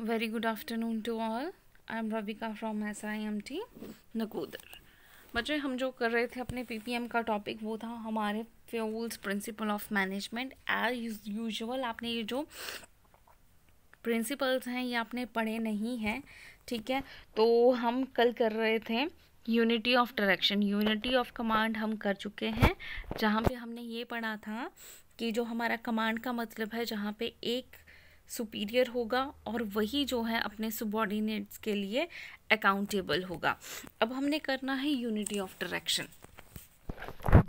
Very good afternoon to all. I am Ravika from SIMT Nakodar. बच्चे हम जो कर रहे थे अपने पीपीएम का टॉपिक वो था हमारे Fayol's principle of management as usual आपने ये जो प्रिंसिपल्स हैं ये आपने पढ़े नहीं हैं ठीक है तो हम कल कर रहे थे unity of direction unity of command हम कर चुके हैं जहाँ पे हमने ये पढ़ा था कि जो हमारा कमांड का मतलब है जहाँ पे एक सुपीरियर होगा और वही जो है अपने सुबॉर्डिनेट्स के लिए अकाउंटेबल होगा अब हमने करना है unity of direction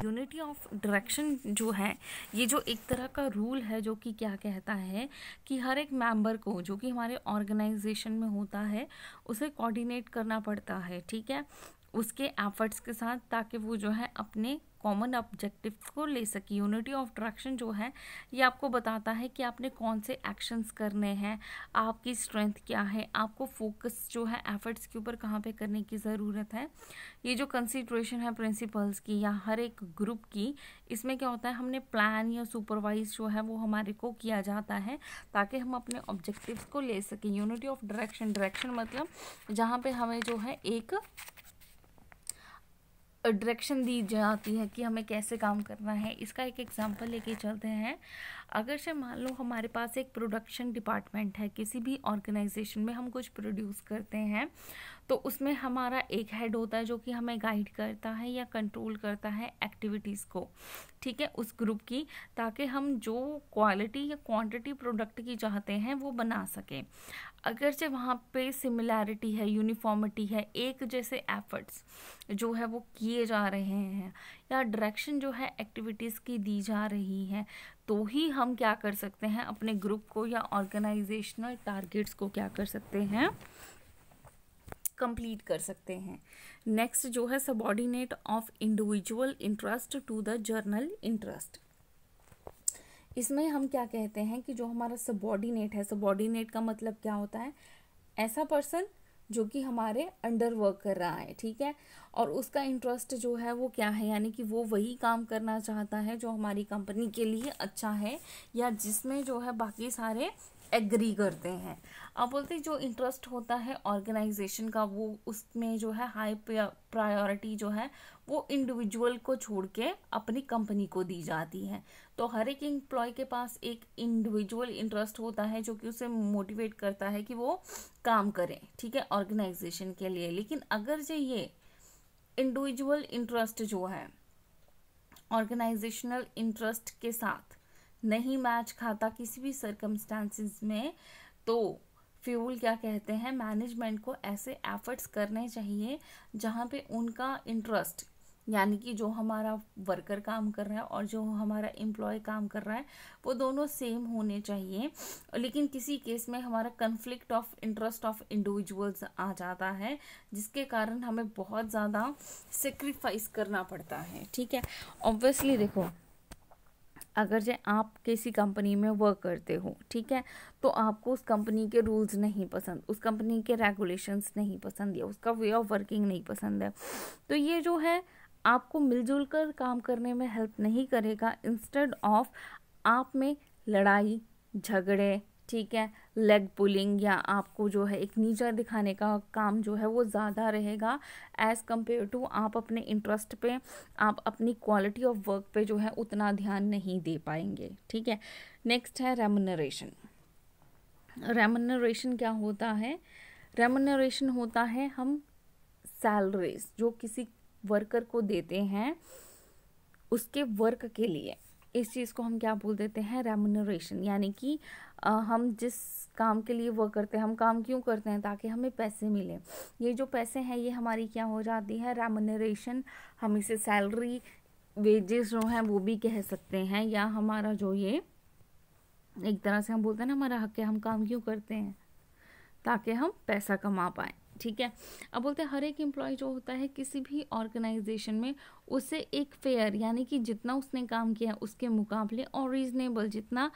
unity of direction जो है ये जो एक तरह का रूल है जो कि क्या कहता है कि हर एक मेंबर को जो कि हमारे ऑर्गेनाइजेशन में होता है उसे कोऑर्डिनेट करना पड़ता है ठीक है उसके एफर्ट्स के साथ ताकि वो जो है अपने कॉमन ऑब्जेक्टिव को ले सके यूनिटी ऑफ डायरेक्शन जो है ये आपको बताता है कि आपने कौन से एक्शंस करने हैं आपकी स्ट्रेंथ क्या है आपको फोकस जो है एफर्ट्स के ऊपर कहाँ पे करने की ज़रूरत है ये जो कंसिड्रेशन है प्रिंसिपल्स की या हर एक ग्रुप की इसमें क्या होता है हमने प्लान या सुपरवाइज जो है वो हमारे को किया जाता है ताकि हम अपने ऑब्जेक्टिव्स को ले सकें यूनिटी ऑफ डायरेक्शन डायरेक्शन मतलब जहाँ पर हमें जो है एक डायरेक्शन दी जाती है कि हमें कैसे काम करना है इसका एक एग्जांपल लेके चलते हैं अगर से मान लो हमारे पास एक प्रोडक्शन डिपार्टमेंट है किसी भी ऑर्गेनाइजेशन में हम कुछ प्रोड्यूस करते हैं तो उसमें हमारा एक हेड होता है जो कि हमें गाइड करता है या कंट्रोल करता है एक्टिविटीज़ को ठीक है उस ग्रुप की ताकि हम जो क्वालिटी या क्वांटिटी प्रोडक्ट की चाहते हैं वो बना सकें अगर से वहाँ पे सिमिलैरिटी है यूनिफॉर्मिटी है एक जैसे एफर्ट्स जो है वो किए जा रहे हैं या डायरेक्शन जो है एक्टिविटीज़ की दी जा रही है तो ही हम क्या कर सकते हैं अपने ग्रुप को या ऑर्गेनाइजेशनल टारगेट्स को क्या कर सकते हैं कंप्लीट कर सकते हैं नेक्स्ट जो है subordinate of individual interest to the general interest इसमें हम क्या कहते हैं कि जो हमारा सबॉर्डिनेट है सबॉर्डिनेट का मतलब क्या होता है ऐसा पर्सन जो कि हमारे अंडर वर्क कर रहा है ठीक है और उसका इंटरेस्ट जो है वो क्या है यानी कि वो वही काम करना चाहता है जो हमारी कंपनी के लिए अच्छा है या जिसमें जो है बाकी सारे एग्री करते हैं आप बोलते हैं जो इंटरेस्ट होता है ऑर्गेनाइजेशन का वो उसमें जो है हाई प्रायोरिटी जो है वो इंडिविजुअल को छोड़ के अपनी कंपनी को दी जाती है तो हर एक एम्प्लॉय के पास एक इंडिविजुअल इंटरेस्ट होता है जो कि उसे मोटिवेट करता है कि वो काम करें ठीक है ऑर्गेनाइजेशन के लिए लेकिन अगर जो ये इंडिविजुअल इंटरेस्ट जो है ऑर्गेनाइजेशनल इंटरेस्ट के साथ नहीं मैच खाता किसी भी सर्कमस्टांसिस में तो फ्यूल क्या कहते हैं मैनेजमेंट को ऐसे एफर्ट्स करने चाहिए जहाँ पे उनका इंटरेस्ट यानी कि जो हमारा वर्कर काम कर रहा है और जो हमारा एम्प्लॉय काम कर रहा है वो दोनों सेम होने चाहिए लेकिन किसी केस में हमारा conflict of interest of individuals आ जाता है जिसके कारण हमें बहुत ज़्यादा सेक्रीफाइस करना पड़ता है ठीक है ऑब्वियसली देखो अगर जो आप किसी कंपनी में वर्क करते हो ठीक है तो आपको उस कंपनी के रूल्स नहीं पसंद उस कंपनी के रेगुलेशंस नहीं पसंद या उसका वे ऑफ वर्किंग नहीं पसंद है तो ये जो है आपको मिलजुल कर काम करने में हेल्प नहीं करेगा इंस्टेड ऑफ आप में लड़ाई झगड़े ठीक है लेग पुलिंग या आपको जो है एक नीचा दिखाने का काम जो है वो ज़्यादा रहेगा एज़ कम्पेयर टू आप अपने इंटरेस्ट पे आप अपनी क्वालिटी ऑफ वर्क पे जो है उतना ध्यान नहीं दे पाएंगे ठीक है नेक्स्ट है रेमनरेशन रेमनरेशन क्या होता है रेमनरेशन होता है हम सैलरीज जो किसी वर्कर को देते हैं उसके वर्क के लिए इस चीज़ को हम क्या बोल देते हैं रेमोनोरेशन यानी कि हम जिस काम के लिए वर्क करते हैं हम काम क्यों करते हैं ताकि हमें पैसे मिले ये जो पैसे हैं ये हमारी क्या हो जाती है रेमोनोरेशन हम इसे सैलरी वेजेस जो हैं वो भी कह सकते हैं या हमारा जो ये एक तरह से हम बोलते हैं ना हमारा हक है हम काम क्यों करते हैं ताकि हम पैसा कमा पाए ठीक है अब बोलते हैं हर एक एम्प्लॉय जो होता है किसी भी ऑर्गेनाइजेशन में उसे एक फेयर यानी कि जितना उसने काम किया उसके मुकाबले और रीजनेबल जितना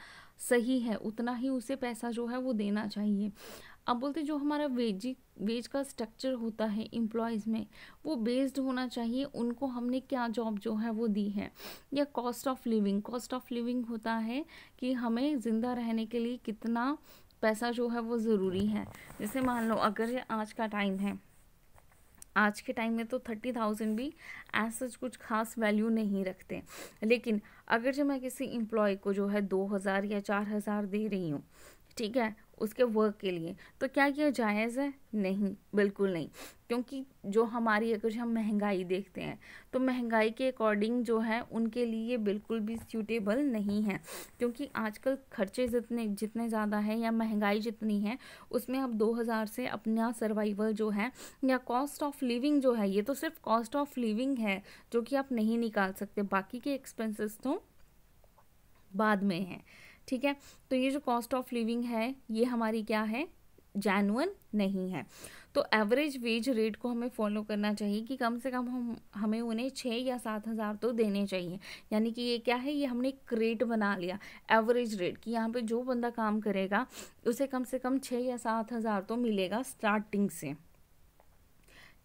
सही है उतना ही उसे पैसा जो है वो देना चाहिए अब बोलते जो हमारा वेजी वेज का स्ट्रक्चर होता है एम्प्लॉयज़ में वो बेस्ड होना चाहिए उनको हमने क्या जॉब जो है वो दी है या cost of living cost of living होता है कि हमें ज़िंदा रहने के लिए कितना पैसा जो है वो ज़रूरी है जैसे मान लो अगर ये आज का टाइम है आज के टाइम में तो थर्टी थाउजेंड भी ऐसा सच कुछ खास वैल्यू नहीं रखते लेकिन अगर जो मैं किसी एम्प्लॉय को जो है दो हज़ार या चार हज़ार दे रही हूँ ठीक है उसके वर्क के लिए तो क्या ये जायज़ है नहीं बिल्कुल नहीं क्योंकि जो हमारी अगर हम महंगाई देखते हैं तो महंगाई के अकॉर्डिंग जो है उनके लिए बिल्कुल भी सूटेबल नहीं है क्योंकि आजकल खर्चे जितने जितने ज़्यादा हैं या महंगाई जितनी है उसमें आप 2000 से अपना सर्वाइवल जो है या कॉस्ट ऑफ लिविंग जो है ये तो सिर्फ कॉस्ट ऑफ लिविंग है जो कि आप नहीं निकाल सकते बाकी के एक्सपेंसेस तो बाद में हैं ठीक है तो ये जो कॉस्ट ऑफ लिविंग है ये हमारी क्या है जैनुअन नहीं है तो एवरेज वेज रेट को हमें फॉलो करना चाहिए कि कम से कम हम हमें उन्हें छः या सात हज़ार तो देने चाहिए यानी कि ये क्या है ये हमने एक रेट बना लिया एवरेज रेट कि यहाँ पे जो बंदा काम करेगा उसे कम से कम छः या सात हज़ार तो मिलेगा स्टार्टिंग से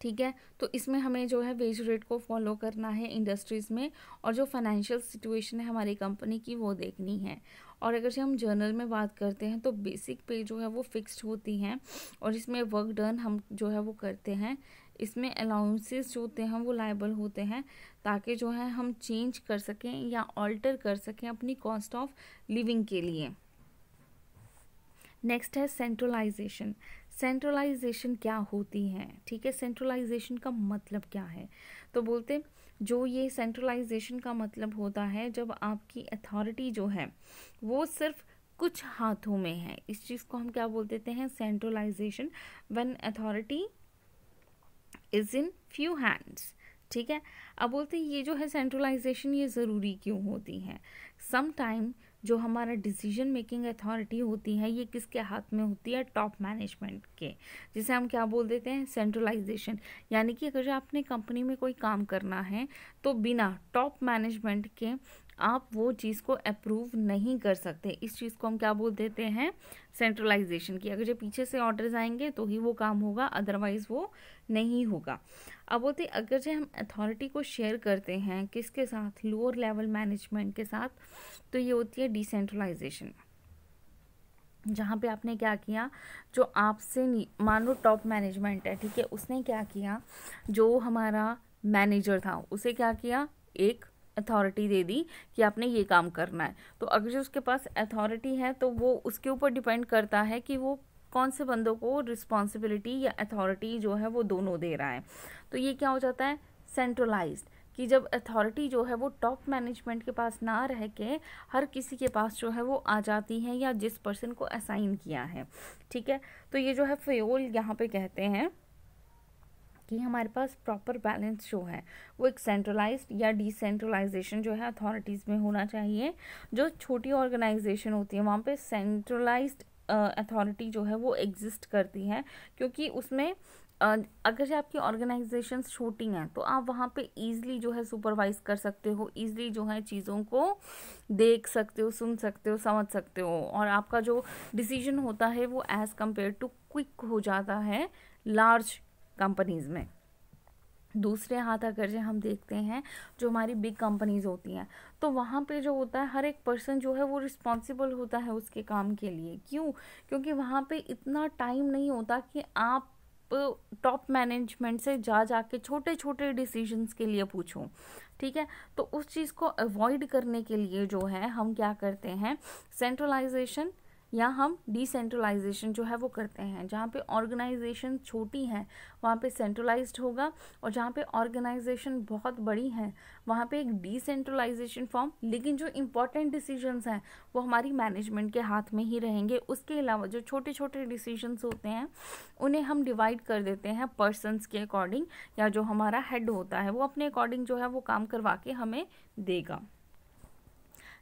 ठीक है तो इसमें हमें जो है वेज रेट को फॉलो करना है इंडस्ट्रीज़ में और जो फाइनेंशियल सिचुएशन है हमारी कंपनी की वो देखनी है और अगर से हम जर्नल में बात करते हैं तो बेसिक पे जो है वो फिक्स्ड होती हैं और इसमें वर्क डन हम जो है वो करते हैं इसमें अलाउंसेस जो होते हैं वो लाइबल होते हैं ताकि जो है हम चेंज कर सकें या ऑल्टर कर सकें अपनी कॉस्ट ऑफ लिविंग के लिए नेक्स्ट है सेंट्रलाइजेशन सेंट्रलाइजेशन क्या होती है ठीक है सेंट्रलाइजेशन का मतलब क्या है तो बोलते हैं जो ये सेंट्रलाइजेशन का मतलब होता है जब आपकी अथॉरिटी जो है वो सिर्फ कुछ हाथों में है इस चीज़ को हम क्या बोल देते हैं centralisation one authority is in few hands ठीक है अब बोलते हैं ये जो है सेंट्रलाइजेशन ये ज़रूरी क्यों होती है समटाइम जो हमारा डिसीजन मेकिंग अथॉरिटी होती है ये किसके हाथ में होती है टॉप मैनेजमेंट के जिसे हम क्या बोल देते हैं सेंट्रलाइजेशन यानी कि अगर आपने कंपनी में कोई काम करना है तो बिना टॉप मैनेजमेंट के आप वो चीज़ को अप्रूव नहीं कर सकते इस चीज़ को हम क्या बोल देते हैं सेंट्रलाइजेशन की अगर जब पीछे से ऑर्डर्स आएंगे तो ही वो काम होगा अदरवाइज़ वो नहीं होगा अब बोलते अगर जब हम अथॉरिटी को शेयर करते हैं किसके साथ लोअर लेवल मैनेजमेंट के साथ तो ये होती है डिसेंट्रलाइजेशन जहाँ पे आपने क्या किया जो आपसे मानो टॉप मैनेजमेंट है ठीक है उसने क्या किया जो हमारा मैनेजर था उसे क्या किया एक अथॉरिटी दे दी कि आपने ये काम करना है तो अगर जो उसके पास अथॉरिटी है तो वो उसके ऊपर डिपेंड करता है कि वो कौन से बंदों को रिस्पॉन्सिबिलिटी या अथॉरिटी जो है वो दोनों दे रहा है तो ये क्या हो जाता है सेंट्रलाइज कि जब अथॉरिटी जो है वो टॉप मैनेजमेंट के पास ना रह के हर किसी के पास जो है वो आ जाती है या जिस पर्सन को असाइन किया है ठीक है तो ये जो है फ्योल यहाँ पे कहते हैं कि हमारे पास प्रॉपर बैलेंस जो है वो एक सेंट्रलाइज या डिसेंट्रलाइजेशन जो है अथॉरिटीज़ में होना चाहिए जो छोटी ऑर्गेनाइजेशन होती है वहाँ पे सेंट्रलाइज्ड अथॉरिटी जो है वो एग्जिस्ट करती है क्योंकि उसमें uh, अगर जो आपकी ऑर्गेनाइजेशन छोटी हैं तो आप वहाँ पे ईजिली जो है सुपरवाइज कर सकते हो ईजिली जो है चीज़ों को देख सकते हो सुन सकते हो समझ सकते हो और आपका जो डिसीजन होता है वो एज़ कम्पेयर टू क्विक हो जाता है लार्ज कंपनीज़ में दूसरे हाथ अगर जो हम देखते हैं जो हमारी बिग कंपनीज़ होती हैं तो वहाँ पे जो होता है हर एक पर्सन जो है वो रिस्पॉन्सिबल होता है उसके काम के लिए क्यों क्योंकि वहाँ पे इतना टाइम नहीं होता कि आप टॉप मैनेजमेंट से जा जा के छोटे छोटे डिसीजंस के लिए पूछो ठीक है तो उस चीज़ को अवॉइड करने के लिए जो है हम क्या करते हैं सेंट्रलाइजेशन या हम डिसेंट्रलाइजेशन जो है वो करते हैं जहाँ पे ऑर्गेनाइजेशन छोटी हैं वहाँ पे सेंट्रलाइज्ड होगा और जहाँ पे ऑर्गेनाइजेशन बहुत बड़ी हैं वहाँ पे एक डिसेंट्रलाइजेशन फॉर्म लेकिन जो इम्पॉर्टेंट डिसीजंस हैं वो हमारी मैनेजमेंट के हाथ में ही रहेंगे उसके अलावा जो छोटे छोटे डिसीजंस होते हैं उन्हें हम डिवाइड कर देते हैं पर्सनस के अकॉर्डिंग या जो हमारा हेड होता है वो अपने अकॉर्डिंग जो है वो काम करवा के हमें देगा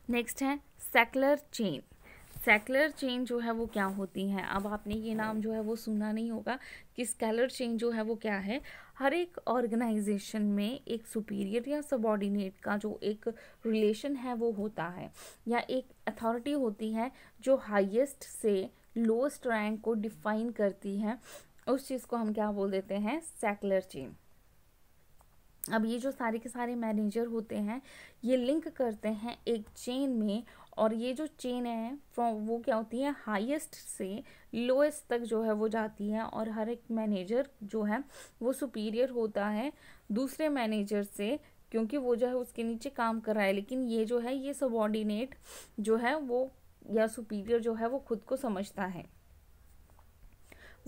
नेक्स्ट है सेकुलर चेंज सेकुलर चेंज जो है वो क्या होती हैं अब आपने ये नाम जो है वो सुना नहीं होगा कि सेकुलर चेंज जो है वो क्या है हर एक ऑर्गेनाइजेशन में एक सुपीरियर या सबॉर्डिनेट का जो एक रिलेशन है वो होता है या एक अथॉरिटी होती है जो हाईएस्ट से लोएस्ट रैंक को डिफाइन करती है उस चीज़ को हम क्या बोल देते हैं सेकुलर चेंज अब ये जो सारे के सारे मैनेजर होते हैं ये लिंक करते हैं एक चेन में और ये जो चेन है फ्रॉम वो क्या होती है हाईएस्ट से लोएस्ट तक जो है वो जाती है और हर एक मैनेजर जो है वो सुपीरियर होता है दूसरे मैनेजर से क्योंकि वो जो है उसके नीचे काम कर रहा है लेकिन ये जो है ये सबॉर्डिनेट जो है वो या सुपीरियर जो है वो खुद को समझता है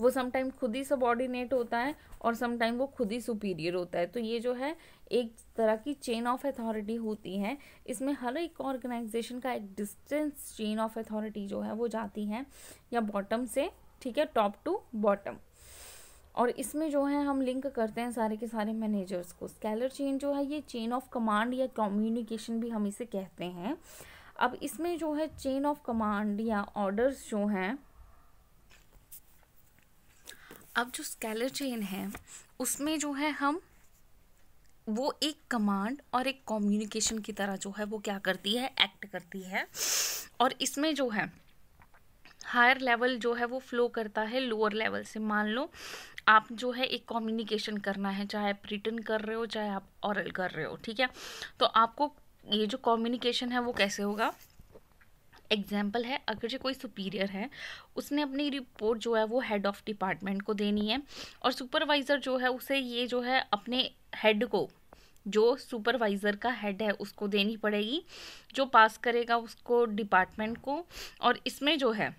वो समटाइम खुद ही सबॉर्डिनेट होता है और समटाइम वो खुद ही सुपीरियर होता है तो ये जो है एक तरह की चेन ऑफ अथॉरिटी होती है इसमें हर एक ऑर्गेनाइजेशन का एक डिस्टेंस चेन ऑफ अथॉरिटी जो है वो जाती है या बॉटम से ठीक है टॉप टू बॉटम और इसमें जो है हम लिंक करते हैं सारे के सारे मैनेजर्स को स्कैलर चेन जो है ये चेन ऑफ कमांड या कम्युनिकेशन भी हम इसे कहते हैं अब इसमें जो है चेन ऑफ कमांड या ऑर्डर्स जो हैं अब जो स्कैलर चेन है उसमें जो है हम वो एक कमांड और एक कम्युनिकेशन की तरह जो है वो क्या करती है एक्ट करती है और इसमें जो है हायर लेवल जो है वो फ्लो करता है लोअर लेवल से मान लो आप जो है एक कम्युनिकेशन करना है चाहे आप रिटर्न कर रहे हो चाहे आप ऑरल कर रहे हो ठीक है तो आपको ये जो कम्युनिकेशन है वो कैसे होगा एग्जाम्पल है अगर जो कोई सुपीरियर है उसने अपनी रिपोर्ट जो है वो हेड ऑफ डिपार्टमेंट को देनी है और सुपरवाइज़र जो है उसे ये जो है अपने हेड को जो सुपरवाइज़र का हेड है उसको देनी पड़ेगी जो पास करेगा उसको डिपार्टमेंट को और इसमें जो है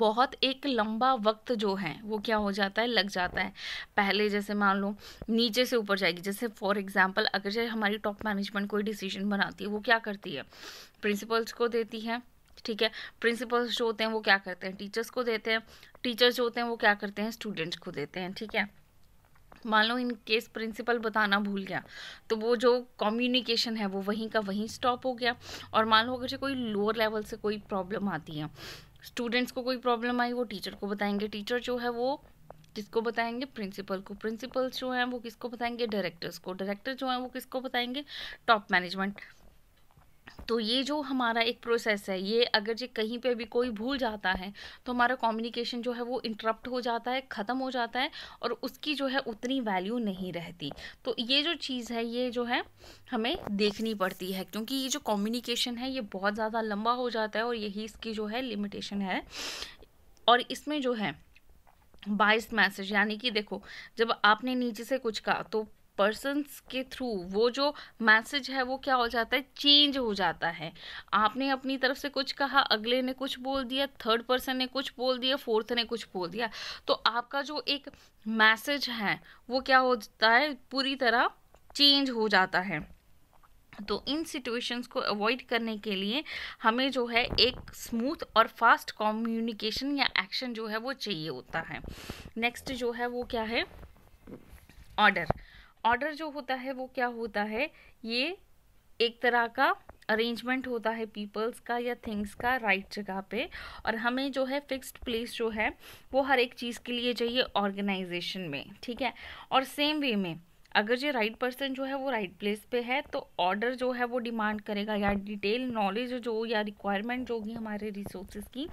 बहुत एक लंबा वक्त जो है वो क्या हो जाता है लग जाता है पहले जैसे मान लो नीचे से ऊपर जाएगी जैसे फॉर एग्जांपल अगर जैसे हमारी टॉप मैनेजमेंट कोई डिसीजन बनाती है वो क्या करती है प्रिंसिपल्स को देती है ठीक है प्रिंसिपल्स जो होते हैं वो क्या करते हैं टीचर्स को देते हैं टीचर्स जो होते हैं वो क्या करते हैं स्टूडेंट्स को देते हैं ठीक है मान लो इन केस प्रिंसिपल बताना भूल गया तो वो जो कम्युनिकेशन है वो वहीं का वहीं स्टॉप हो गया और मान लो अगर कोई लोअर लेवल से कोई प्रॉब्लम आती है स्टूडेंट्स को कोई प्रॉब्लम आई वो टीचर को बताएंगे टीचर जो है वो किसको बताएंगे प्रिंसिपल को प्रिंसिपल्स जो हैं वो किसको बताएंगे डायरेक्टर्स को डायरेक्टर जो हैं वो किसको बताएंगे टॉप मैनेजमेंट तो ये जो हमारा एक प्रोसेस है ये अगर जो कहीं पे भी कोई भूल जाता है तो हमारा कम्युनिकेशन जो है वो इंटरप्ट हो जाता है ख़त्म हो जाता है और उसकी जो है उतनी वैल्यू नहीं रहती तो ये जो चीज़ है ये जो है हमें देखनी पड़ती है क्योंकि ये जो कम्युनिकेशन है ये बहुत ज़्यादा लंबा हो जाता है और यही इसकी जो है लिमिटेशन है और इसमें जो है बाइस मैसेज यानी कि देखो जब आपने नीचे से कुछ कहा तो पर्सन के थ्रू वो जो मैसेज है वो क्या हो जाता है चेंज हो जाता है आपने अपनी तरफ से कुछ कहा अगले ने कुछ बोल दिया थर्ड पर्सन ने कुछ बोल दिया फोर्थ ने कुछ बोल दिया तो आपका जो एक मैसेज है वो क्या होता है पूरी तरह चेंज हो जाता है तो इन सिचुएशंस को अवॉइड करने के लिए हमें जो है एक स्मूथ और फास्ट कम्युनिकेशन या एक्शन जो है वो चाहिए होता है नेक्स्ट जो है वो क्या है ऑर्डर ऑर्डर जो होता है वो क्या होता है ये एक तरह का अरेंजमेंट होता है पीपल्स का या थिंग्स का राइट right जगह पे और हमें जो है फिक्स्ड प्लेस जो है वो हर एक चीज़ के लिए चाहिए ऑर्गेनाइजेशन में ठीक है और सेम वे में अगर ये राइट पर्सन जो है वो राइट प्लेस पे है तो ऑर्डर जो है वो डिमांड करेगा या डिटेल नॉलेज जो या रिक्वायरमेंट जो होगी हमारे रिसोर्सेज की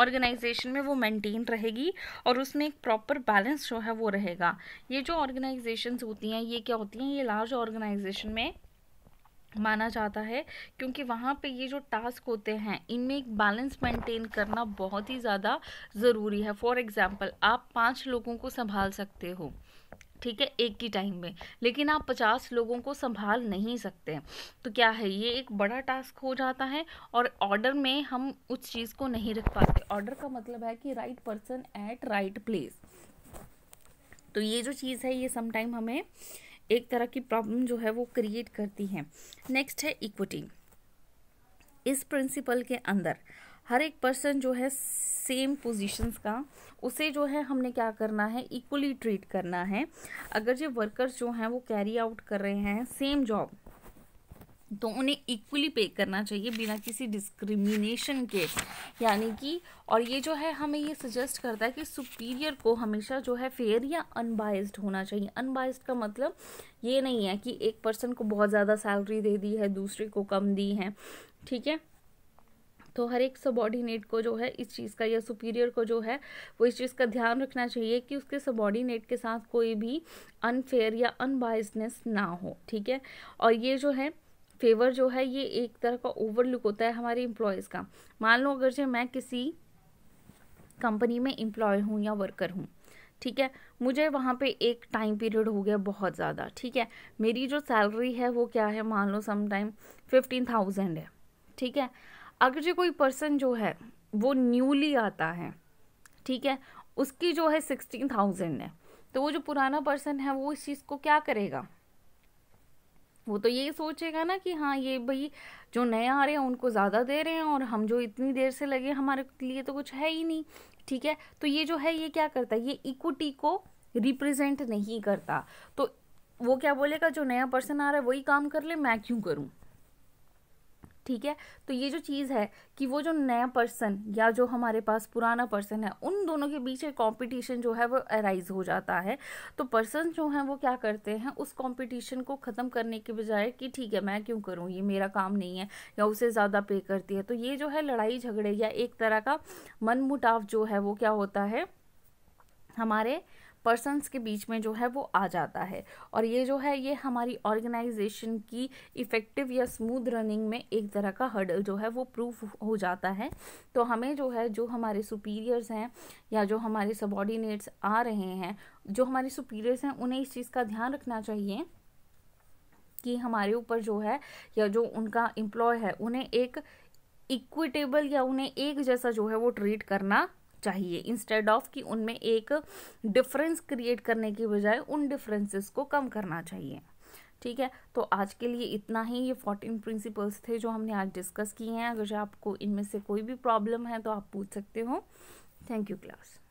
ऑर्गेनाइजेशन में वो मेंटेन रहेगी और उसमें एक प्रॉपर बैलेंस जो है वो रहेगा ये जो ऑर्गेनाइजेशन होती हैं ये क्या होती हैं ये लार्ज ऑर्गेनाइजेशन में माना जाता है क्योंकि वहाँ पे ये जो टास्क होते हैं इनमें एक बैलेंस मेंटेन करना बहुत ही ज़्यादा ज़रूरी है फॉर एग्ज़ाम्पल आप पांच लोगों को संभाल सकते हो ठीक है एक ही टाइम में लेकिन आप पचास लोगों को संभाल नहीं सकते तो क्या है ये एक बड़ा टास्क हो जाता है और ऑर्डर में हम उस चीज़ को नहीं रख पाते ऑर्डर का मतलब है कि right person at right place तो ये जो चीज़ है ये समटाइम हमें एक तरह की प्रॉब्लम जो है वो क्रिएट करती है नेक्स्ट है इक्विटी इस प्रिंसिपल के अंदर हर एक पर्सन जो है सेम पोजीशंस का उसे जो है हमने क्या करना है इक्वली ट्रीट करना है अगर ये वर्कर्स जो हैं वो कैरी आउट कर रहे हैं सेम जॉब तो उन्हें इक्वली पे करना चाहिए बिना किसी डिस्क्रिमिनेशन के यानी कि और ये जो है हमें ये सजेस्ट करता है कि सुपीरियर को हमेशा जो है फेयर या अनबायस्ड होना चाहिए अनबायस्ड का मतलब ये नहीं है कि एक पर्सन को बहुत ज़्यादा सैलरी दे दी है दूसरे को कम दी है ठीक है तो हर एक सबॉर्डिनेट को जो है इस चीज़ का या सुपीरियर को जो है वो इस चीज़ का ध्यान रखना चाहिए कि उसके सबॉर्डिनेट के साथ कोई भी अनफेयर या अनबाइसनेस ना हो ठीक है और ये जो है फेवर जो है ये एक तरह का ओवरलुक होता है हमारे एम्प्लॉयज़ का मान लो अगर जो मैं किसी कंपनी में इम्प्लॉय हूँ या वर्कर हूँ ठीक है मुझे वहाँ पे एक टाइम पीरियड हो गया बहुत ज़्यादा ठीक है मेरी जो सैलरी है वो क्या है मान लो समाइम फिफ्टीन थाउजेंड है ठीक है अगर जो कोई पर्सन जो है वो न्यूली आता है ठीक है उसकी जो है सिक्सटीन थाउजेंड है तो वो जो पुराना पर्सन है वो इस चीज़ को क्या करेगा वो तो ये सोचेगा ना कि हाँ ये भाई जो नए आ रहे हैं उनको ज़्यादा दे रहे हैं और हम जो इतनी देर से लगे हमारे लिए तो कुछ है ही नहीं ठीक है तो ये जो है ये क्या करता है ये इक्विटी को रिप्रेजेंट नहीं करता तो वो क्या बोलेगा जो नया पर्सन आ रहा है वही काम कर ले मैं क्यों करूँ ठीक है तो ये जो चीज़ है कि वो जो नया पर्सन या जो हमारे पास पुराना पर्सन है उन दोनों के बीच एक कॉम्पिटिशन जो है वो अराइज हो जाता है तो पर्सन जो हैं वो क्या करते हैं उस कॉम्पिटिशन को ख़त्म करने के बजाय कि ठीक है मैं क्यों करूँ ये मेरा काम नहीं है या उसे ज़्यादा पे करती है तो ये जो है लड़ाई झगड़े या एक तरह का मनमुटाव जो है वो क्या होता है हमारे पर्सनस के बीच में जो है वो आ जाता है और ये जो है ये हमारी ऑर्गेनाइजेशन की इफ़ेक्टिव या स्मूथ रनिंग में एक तरह का हर्डल जो है वो प्रूफ हो जाता है तो हमें जो है जो हमारे सुपीरियर्स हैं या जो हमारे सबॉर्डिनेट्स आ रहे हैं जो हमारे सुपीरियर्स हैं उन्हें इस चीज़ का ध्यान रखना चाहिए कि हमारे ऊपर जो है या जो उनका एम्प्लॉय है उन्हें एक इक्विटेबल या उन्हें एक जैसा जो है वो ट्रीट करना चाहिए इंस्टेड ऑफ कि उनमें एक डिफरेंस क्रिएट करने की बजाय उन डिफरेंसेस को कम करना चाहिए ठीक है तो आज के लिए इतना ही ये फोर्टीन प्रिंसिपल्स थे जो हमने आज डिस्कस किए हैं अगर आपको इनमें से कोई भी प्रॉब्लम है तो आप पूछ सकते हो थैंक यू क्लास